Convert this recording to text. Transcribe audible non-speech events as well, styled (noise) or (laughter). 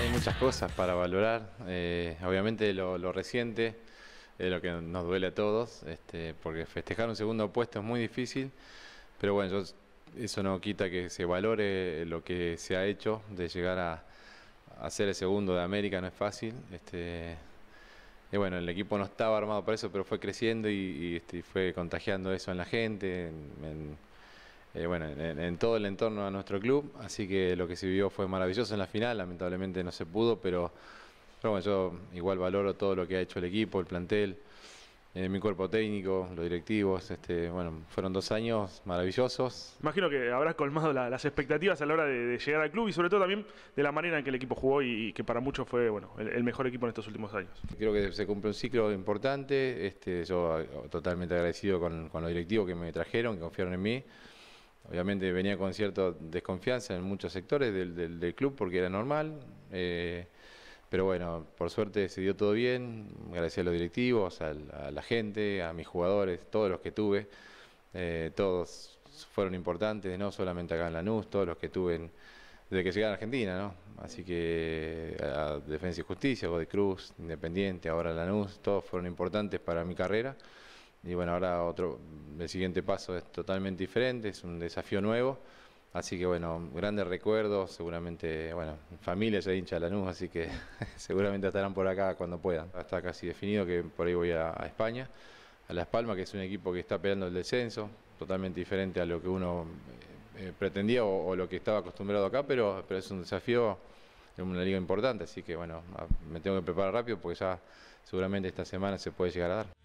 Hay muchas cosas para valorar, eh, obviamente lo, reciente, es lo que nos duele a todos, este, porque festejar un segundo puesto es muy difícil, pero bueno, eso no quita que se valore lo que se ha hecho de llegar a, ser el segundo de América, no es fácil. Este, y bueno, el equipo no estaba armado para eso, pero fue creciendo y, este, fue contagiando eso en la gente, en eh, bueno, en, todo el entorno a nuestro club. Así que lo que se vivió fue maravilloso en la final, lamentablemente no se pudo, pero, bueno, yo igual valoro todo lo que ha hecho el equipo, el plantel, eh, mi cuerpo técnico, los directivos. Este, bueno, fueron dos años maravillosos. Imagino que habrás colmado las expectativas a la hora de, llegar al club y sobre todo también de la manera en que el equipo jugó y, que para muchos fue bueno, el, mejor equipo en estos últimos años. Creo que se cumple un ciclo importante. Este, yo eh, totalmente agradecido con, con los directivos que me trajeron, que confiaron en mí. Obviamente venía con cierta desconfianza en muchos sectores del, club porque era normal. Eh, pero bueno, por suerte se dio todo bien, gracias a los directivos, a, la gente, a mis jugadores, todos los que tuve, eh, todos fueron importantes, no solamente acá en Lanús, todos los que tuve desde que llegué a Argentina, ¿no? Así que a Defensa y Justicia, Godoy Cruz, Independiente, ahora Lanús, todos fueron importantes para mi carrera y bueno, ahora otro, el siguiente paso es totalmente diferente, es un desafío nuevo. Así que bueno, grandes recuerdos, seguramente, bueno, familia se hincha la nube, así que (laughs) seguramente estarán por acá cuando puedan. Está casi definido que por ahí voy a, España, a Las Palmas, que es un equipo que está peleando el descenso, totalmente diferente a lo que uno eh, pretendía o, lo que estaba acostumbrado acá, pero, pero es un desafío es una liga importante, así que bueno, me tengo que preparar rápido porque ya seguramente esta semana se puede llegar a dar.